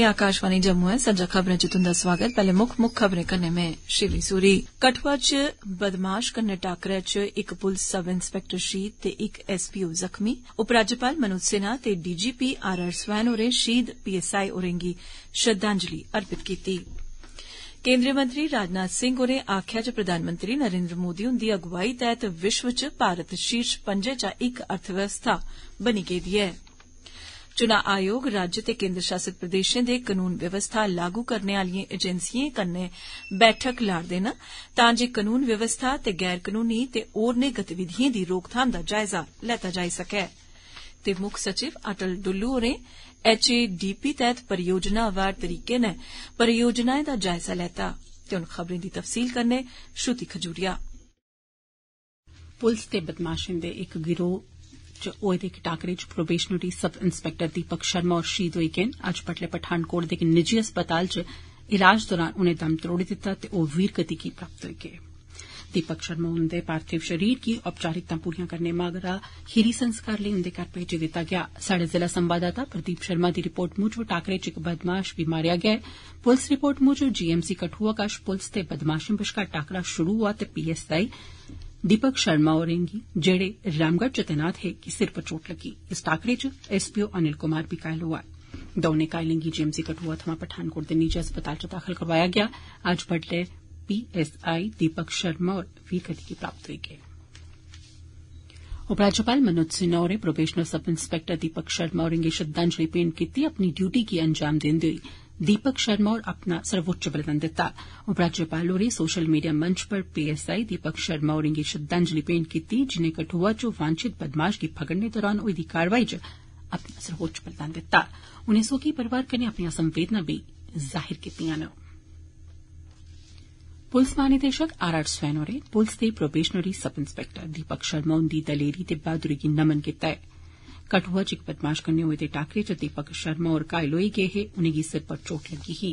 श्रोते आकाशवाणी जम्मू है सज्जा खबरें च तुंदा स्वागत पहले मुख मुख खबरें कन्नै में शिवली सूरी कठुआ च बदमाश कन्ने टाकरे च एक पुलिस सब इंस्पेक्टर शहीद ते एक एसपीओ जख्मी उपराज्यपाल मनोज सिन्हा ते डीजीपी आर आर स्वैन होरें शहीद पीएसआई होरें गी श्रद्धांजलि अर्पित कीती केन्द्रीय मंत्री राजनाथ सिंह होरें आक्खेआ जे प्रधानमंत्री नरेन्द्र मोदी हुन्दी अगुवाई तैहत विश्व च भारत शीर्ष पंजे चा इक अर्थव्यवस्था बनी गेदी ऐं चुना आयोग राज्य ते केन्द्र शासित प्रदेशें दे कानून व्यवस्था लागू करने आलिएं एजेंसियें कन्ने बैठक ला'रदे न तां जे कानून व्यवस्था ते गैर कानूनी ते होरनें गतिविधिएं दी रोकथाम दा जायजा लैता जाई सकै ते मुख सचिव अटल डुल्लु होरें एचएडीपी तैहत परियोजनावार तरीके ने परियोजनाएं दा जायजा लैता ते उन खबरें दी तफसील कन्नै श्रुति खजूरिया पुलस ते बदमाशें दे इक गिरोह च होए दे इक टाकरे च प्रोबेशनरी सब इंस्पेक्टर दीपक शर्मा और शहीद होई गे अज्ज पठानकोट दे इक निजी अस्पताल च इलाज दौरान उनें दम त्रोड़ी दित्ता ते ओ वीर गति गी प्राप्त होई गे दीपक शर्मा हुंदे पार्थिव शरीर की औपचारिकता पूरियां करने मगरा खीरी संस्कार लेई उंदे घर भेजी दित्ता गया साढ़े जिला संवाददाता प्रदीप शर्मा दी रिपोर्ट मुजब टाकरे च इक बदमाश भी मारिया गया पुलिस रिपोर्ट मुजब जीएमसी कठुआ कश पुलिस ते बदमाशें बश्कार टाकरा शुरू हुआ ते पीएसआई दीपक शर्मा होरें गी जेड़े रामगढ़ च तैनात हे गी सिर पर चोट लग्गी इस टाकरे च एसपीओ अनिल कुमार बी घायल होआ दौनें घायलें गी जीएमसी कठुआ थमां पठानकोट दे निजी अस्पताल च दाखल करोआया गया अज्ज बड्डलै पीएसआई दीपक शर्मा होर वीर गति गी प्राप्त होई गे उपराज्यपाल मनोज सिन्हा होरें प्रोबेशनल सब इंस्पैक्टर दीपक शर्मा होरें गी श्रद्धांजलि भेंट कीती अपनी ड्यूटी गी अंजाम दिन्दे होई दीपक शर्मा होर अपना सर्वोच्च बलिदान दिता उपराज्यपाल होरें सोशल मीडिया मंच पर पीएसआई दीपक शर्मा होरें गी श्रद्धांजलि भेंट कीती जिनें कठुआ च वांछित बदमाश गी फगड़ने दौरान होई दी कारवाई च अपना सर्वोच्च बलिदान दिता उनें सोखी परिवार कन्नै अपनियां संवेदना बी जाहिर कीतियां पुलस महानिदेशक आर आर स्वैन होरें पुलस दे probationary sub inspector Deepak Sharma हुंदी दलेरी ते बहादुरी गी नमन कीता कठुआ च इक बदमाश कन्नै होए दे टाकरे च दीपक शर्मा होर घायल होई गे हे उनेंगी सिर पर चोट लग्गी ही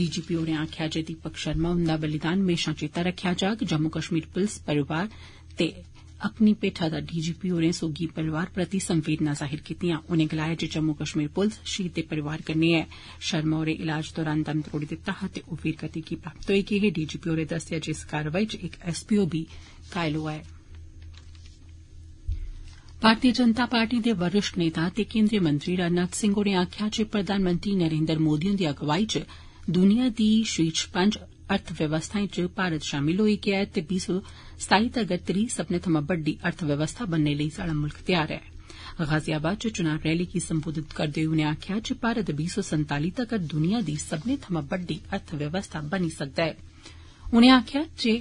डीजीपी होरें आक्खेआ जे दीपक शर्मा हुंदा बलिदान म्हेशां चेता रक्खेआ जाग जम्मू कश्मीर पुलस परिवार ते अपनी पेठा दा डीजीपी होरें सोगी परिवार प्रति संवेदना जाहिर कीतियां उनें गलाया जे जम्मू कश्मीर पुलस शहीद दे परिवार कन्नै ऐ शर्मा होरें इलाज दौरान दम त्रोड़ी दित्ता हा ते ओ वीरगति गी प्राप्त होई गे हे डीजीपी होरें दस्सेआ जे इस कारवाई च इक एसपीओ बी घायल होआ ऐ भारतीय जनता पार्टी दे वरिष्ठ नेता ते केन्द्रीय मंत्री राजनाथ सिंह होरें आक्खेआ जे प्रधानमंत्री नरेन्द्र मोदी हुन्दी अगुवाई च दुनिया दी शीर्ष पंज अर्थव्यवस्थाएं च भारत शामिल होई गेआ ऐ ते विश्व सताई तगर त्री सब्बनें थमां बड्डी अर्थव्यवस्था बनने लेई साढ़ा मुल्ख तैयार ऐ गाजियाबाद च चुनाव रैली गी संबोधित करदे होई उनें आक्खेआ जे भारत बीह् सौ संताली तगर दुनिया दी सब्बनें थमां बड्डी अर्थव्यवस्था बनी सकदा ऐ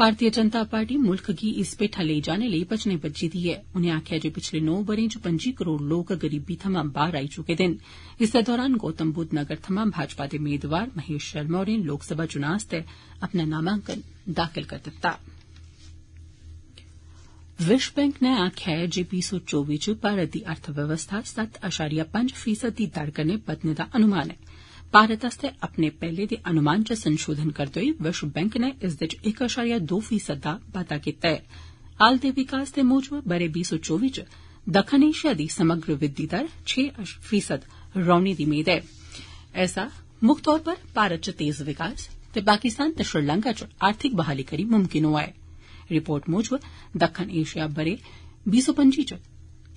भारतीय जनता पार्टी मुल्ख गी इस पेठा लेई जाने लेई बचने बज्झी दी ऐ उनें आक्खेआ जे पिछले नौ ब'रे च पं'जी करोड़ लोक गरीबी थमां बाहर आई चुके दे न इस्सै दौरान गौतम बुद्ध नगर थमां भाजपा दे मेदवार महेश शर्मा होरें लोकसभा चुनां आस्तै अपना नामांकन दाखल करी दित्ता विश्व बैंक नै आक्खेआ ऐ जे बीह सौ चौबी च भारत दी अर्थव्यवस्था सत्त अशारिया पंज फीसद दी दर कन्नै बदने दा अनुमान ऐ भारत आस्तै अपने पैहले दे अनुमान च संशोधन करदे होई विश्व बैंक नै इसदे च इक अशा या दो फीसद दा बाद्दा कीता ऐ हाल दे विकास मूजब बरे बी सौ चौबी च दक्खन एशिया दी समग्र विधि दर छे फीसद रौहने दी मेद ऐ ऐसा मुक्ख तौरा पर भारत च तेज विकास ते पाकिस्तान ते श्रीलंका च आर्थिक बहाली करी मुमकन होआ ऐ रिपोर्ट मुजब दक्खन एशिया बरे बी सौ पंजी च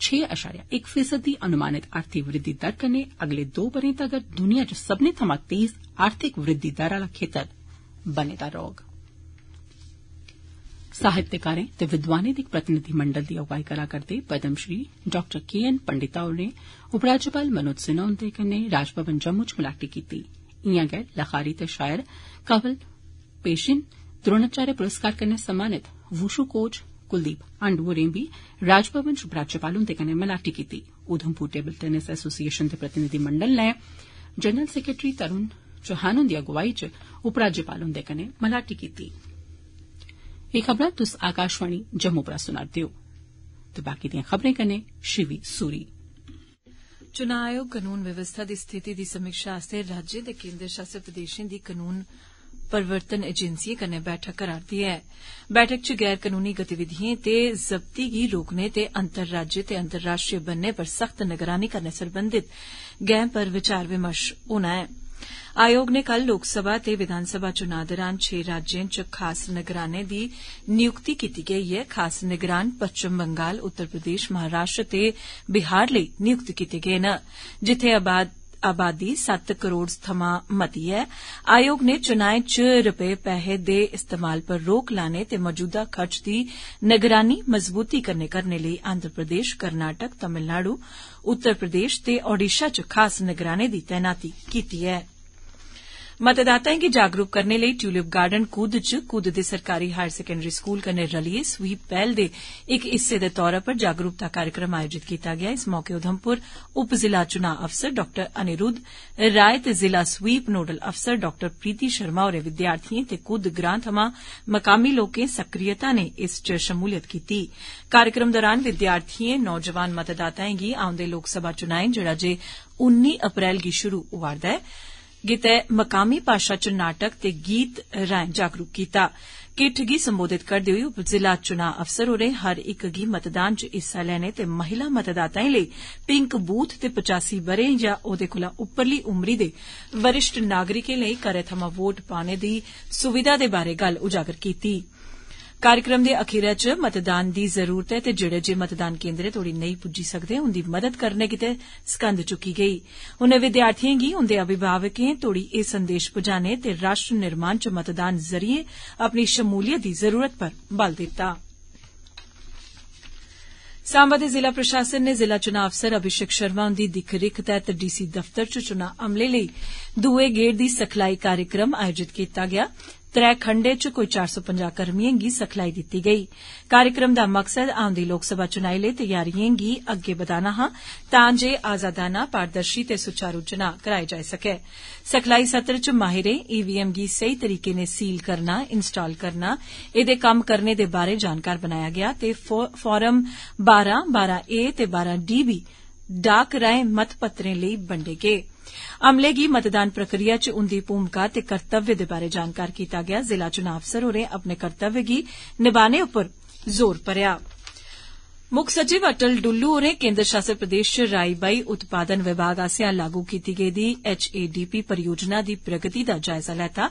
छे आशार्या इक फीसद दी अनुमानित आर्थिक वृद्धि दर कन्नै अगले दो बरे तगर दुनिया च सब्बने थमां तेज आर्थिक वृद्धि दर आला खेतर बने दा रौह्ग साहित्यकारें ते विद्वानें दी इक प्रतिनिधिमंडल दी अगुवाई करा करदे होई पदम श्री डॉ के एन पंडिता होरें उपराज्यपाल मनोज सिन्हा हुंदे कन्नै राजभवन जम्मू च मलाटी कीती इयां गै लखारी ते शायर कंवल पेषिन द्रोणाचार्य पुरस्कार कन्नै सम्मानित वूशु कोच कुलदीप हंड होरें बी राजभवन च उपराज्यपाल हुंदे कन्नै मलाटी कीती उधमपुर टेबल टेनिस एसोसिएशन दे प्रतिनिधिमंडल नै जनरल सैक्रेटरी तरूण चौहान हुंदी अगुवाई च उपराज्यपाल हुंदे कन्नै मलाटी कीती चुनां आयोग कानून व्यवस्था दी स्थिति दी समीक्षा आस्तै राज्य ते केन्द्र शासित प्रदेशें दी कानून परिवर्तन एजेंसिएं कन्नै बैठक दी ऐ बैठक च गैर कनूनी गतिविधियें ते जब्ती गी रोकने ते अंतर राज्य ते अंतर्राष्ट्रीय बन्ने पर सख्त निगरानी करने सरबंधित गैं पर विचार विमर्श होना ऐ आयोग ने कल लोकसभा ते विधानसभा चुनाव दौरान छे राज्य च खास निगरानें दी नियुक्ति कीती गई ऐ खास निगरान पश्चिम बंगाल उत्तर प्रदेश महाराष्ट्र ते बिहार लेई नियुक्त कीते गए न जित्थे आबादी सत्त करोड़ थमां मती ऐ आयोग ने चुनाएं च रपे पैहे दे इस्तेमाल पर रोक लाने ते मौजूदा खर्च दी निगरानी मजबूती करने करने लेई आंध्र प्रदेश कर्नाटक तमिलनाडु उत्तर प्रदेश ते ओडिशा च खास निगरानी दी तैनाती कीती ऐ मतदाताएं की जागरूक करने लेई ट्यूलिप गार्डन कूद च कूद दे सरकारी हायर सकैंडरी स्कूल कने रलिए स्वीप पहल दे एक हिस्से दे तौर पर जागरूकता कार्यक्रम आयोजित किया गया इस मौके उधमपुर उप जिला चुनाव अफसर डॉ अनिरूद्व राय ते जिला स्वीप नोडल अफसर डॉ प्रीति शर्मा और विद्यार्थियों ते कूद ग्रां थमां मकामी लोकें सक्रियता ने इस च शमूलियत की कार्यक्रम दौरान विद्यार्थियों नौजवान मतदाताएं गी आउंदे लोकसभा चुनाएं जड़ा जे उन्नी अप्रैल गी शुरू होआ'रदा ऐ ਗਿਤੇ ਮਕਾਮੀ ਪਾਸ਼ਾ ਚ ਨਾਟਕ ਤੇ ਗੀਤ ਰਾਂ ਜਾਗਰੂਕ ਕੀਤਾ ਕਿੱਠ ਗੀ ਸੰਬੋਧਿਤ ਕਰਦੇ ਹੋਏ ਉਪ ਜ਼ਿਲ੍ਹਾ ਚੁਣਾ ਅਫਸਰ ਹੋਰੇ ਹਰ ਇੱਕ ਗੀ ਮਤਦਾਨ ਚ ਹਿੱਸਾ ਲੈਣੇ ਤੇ ਮਹਿਲਾ ਮਤਦਾਤਾਈ ਲਈ ਪਿੰਕ ਬੂਥ ਤੇ 85 ਬਰੇ ਜਾਂ ਉਹਦੇ ਕੋਲਾ ਉੱਪਰਲੀ ਉਮਰੀ ਦੇ ਵਰਿਸ਼ਟ ਨਾਗਰਿਕੇ ਲਈ ਕਰੇ ਥਮਾ ਵੋਟ ਪਾਣੇ ਦੀ ਸੁਵਿਧਾ ਦੇ ਬਾਰੇ ਗੱਲ ਉਜਾਗਰ ਕੀਤੀ कार्यक्रम दे अखीरै च मतदान दी जरूरत ऐ ते जेड़े जे मतदान केन्द्रें तोड़ी नेई पुज्जी सकदे उन्दी मदद करने गितै सगंध चुकी गई उनें विद्यार्थिएं गी उन्दे अभिभावकें तोड़ी ए संदेश पुजाने ते राष्ट्र निर्माण च मतदान ज़रिए अपनी शमूलियत दी जरूरत पर बल दित्ता सांबा दे जिला प्रशासन ने जिला चुनाव अफसर अभिषेक शर्मा हुन्दी दिख रिख तैह्त डी सी दफ्तर च चुनां अमले लेई दुए गेड़ दी सखलाई कार्यक्रम आयोजित कीता गेआ त्रै खंडें च कोई चार सौ पंजा कर्मियें गी सिखलाई दित्ती गेई कार्यक्रम दा मकसद औंदी लोकसभा चुनाएं लेई तैयारियें गी अग्गै बदाना हा तां जे आजादाना पारदर्शी ते सुचारू चुनां कराए जाई सकै सिखलाई सत्र च माहिरें ईवीएम गी सेही तरीके नै सील करना इंस्टाल करना एह्दे कम्म करने दे बारै जानकार बनाया गेआ ते फार्म बारां बारां ए ते बारां डी बी डाक राएं मतपत्रें लेई बंडे गे अमले की मतदान प्रक्रिया च उन्दी भूमिका ते कर्तव्य दे बारे जानकार कीता गया जिला चुनाव अफसर होरें अपने कर्तव्य गी निभाने उप्पर जोर भरेआ मुख सचिव अटल डुल्लू होरें केन्द्र शासित प्रदेश च राई बाई उत्पादन विभाग आस्सेआ लागू कीती गेदी एचएडीपी परियोजना दी प्रगति दा जायजा लैता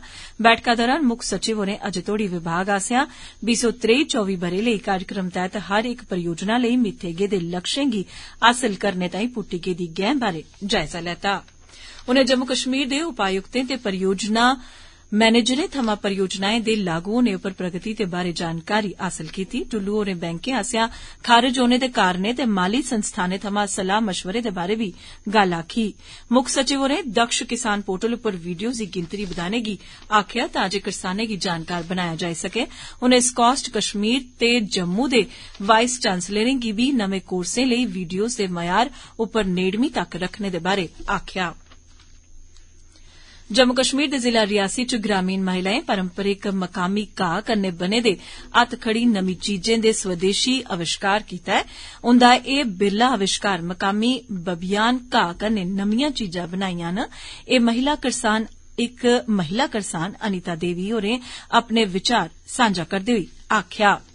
बैठका दौरान मुख सचिव होरें अजे तोड़ी विभाग आसिया बी सौ त्रेई चौबी ब'रे लेई कार्यक्रम तैहत हर एक परियोजना लेई मित्थे गेदे लक्ष्यें गी हासल करने तांई पुट्टी गेदी गैं बारे जायजा लैत्ता उनें जम्मू कश्मीर दे उपायुक्तें ते परियोजना मैनेजरें थमां परियोजनाएं दे लागू होने उप्पर प्रगति दे बारे जानकारी हासल कीती टुल्लू होरें बैंकें आस्सेआ खारज होने दे कारणें ते माली संस्थानें थमां सलाह मशवरे दे बारे भी गल्ल आखी मुक्ख सचिव होरें दक्ष किसान पोर्टल उप्पर वीडियो दी गिनतरी बधाने गी आक्खेआ तां जे करसानें गी जानकार बनाया जाई सके उनें स्कास्ट कश्मीर ते जम्मू दे वाइस चांसलरें गी भी नमें कोर्सें लेई वीडियोज़ दे मयार उप्पर नेड़मी तक रखने दे बारै जम्मू कश्मीर दे जिला रियासी च ग्रामीण महिलाएं परम्परिक मकामी घा कन्नै बने दे हत्थखड़ी नमीं चीजें दे स्वदेशी अविष्कार कीता ऐ उन्दा एह बिरला अविष्कार मकामी बभियान घा कन्नै नमियां चीजां बनाइयां न एह् महिला करसान अनीता देवी होरें अपने विचार सांझा करदे होई आक्खेआ हा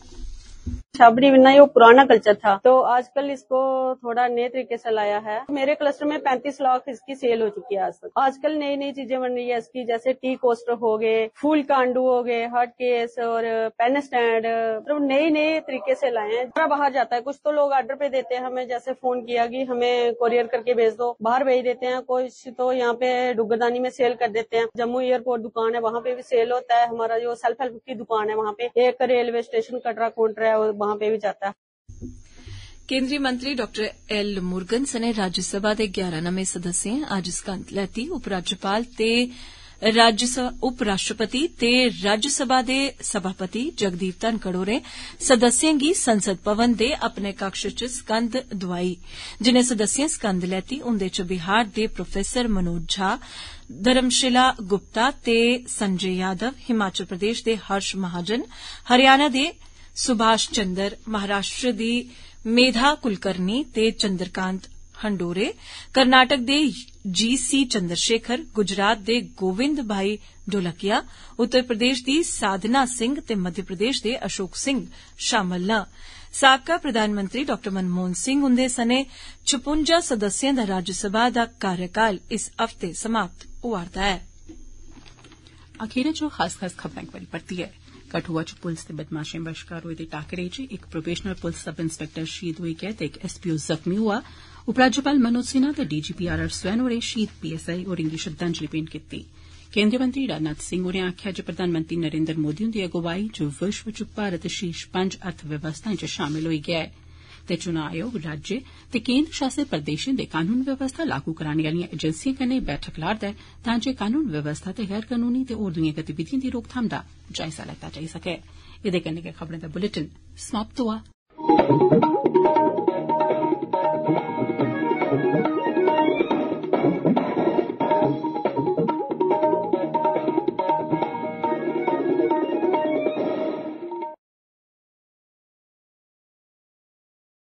छाबड़ी बिना ये पुराना कल्चर था तो आजकल इसको थोड़ा नए तरीके से लाया है मेरे क्लस्टर में पैंतीस लाख इसकी सेल हो चुकी है आज तक आजकल नई नई चीजें बन रही है इसकी जैसे टी कोस्टर हो गए फूल कांडू हो गए हार्ट केस और पेन स्टैंड मतलब तो नए नए तरीके से लाए हैं थोड़ा बाहर जाता है कुछ तो लोग ऑर्डर पे देते हैं हमें जैसे फोन किया कि हमें कोरियर करके भेज दो बाहर भेज देते हैं कुछ तो यहाँ पे डुगरदानी में सेल कर देते हैं जम्मू एयरपोर्ट दुकान है वहाँ पे भी सेल होता है हमारा जो सेल्फ हेल्प की दुकान है वहाँ पे एक रेलवे स्टेशन कटरा है है और वहां पे भी जाता है केंद्रीय मंत्री डॉक्टर एल मुर्गन सने राज्यसभा के ग्यारह नमें सदस्य अज सकंत लैती उपराज्यपाल उपराष्ट्रपति ते राज्यसभा के सभापति जगदीप धनखड़ होरें सदस्य संसद भवन के अपने कक्ष च सकंद दोआई जिने सदस्यें सकंद लैती उन्दे च बिहार के प्रोफेसर मनोज झा धर्मशिला गुप्ता ते संजय यादव हिमाचल प्रदेश के हर्ष महाजन हरियाणा के सुभाष चंद्र महाराष्ट्र दी मेधा कुलकर्णी ते चंद्रकांत हंडोरे कर्नाटक दे जी सी चंद्रशेखर गुजरात दे गोविंद भाई ढोलकिया उत्तर प्रदेश दी साधना सिंह ते मध्य प्रदेश दे अशोक सिंह शामिल न साबका प्रधानमंत्री डॉ मनमोहन सिंह हुंदे सने छपुंजा सदस्यें दा राज्यसभा का कार्यकाल इस हफ्ते समाप्त हो है कठुआ च पुलस दे बदमाशें बश्कार होए दे टाकरे इच इक प्रोफैशनल पुलस सब इंस्पैक्टर शहीद होई गेआ ते इक एस पी ओ जख्मी होआ उपराज्यप मनोज सिन्हा ते D G P R R Swain होरें शहीद पी एस आई होरें गी श्रद्धांजलि भेंट कीती केन्द्रीय मंत्री राजनाथ सिंह होरें आक्खेआ जे प्रधानमंत्री नरेन्द्र मोदी हुन्दी अगुवाई च विश्व च भारत षीर्ष पंज अर्थ व्यवस्थाएं च षामल होई गेआ हा ते चुना आयोग राज्यें ते केन्द्र शासित प्रदेशें दे कनून व्यवस्था लागू कराने आलिए एजेंसिएं कन्नै बैठक ला'रदा ऐ तां जे कनून व्यवस्था ते गैर कनूनी ते होर दुइएं गतिविधिएं दी रोकथाम दा जायजा लैता जाई सकै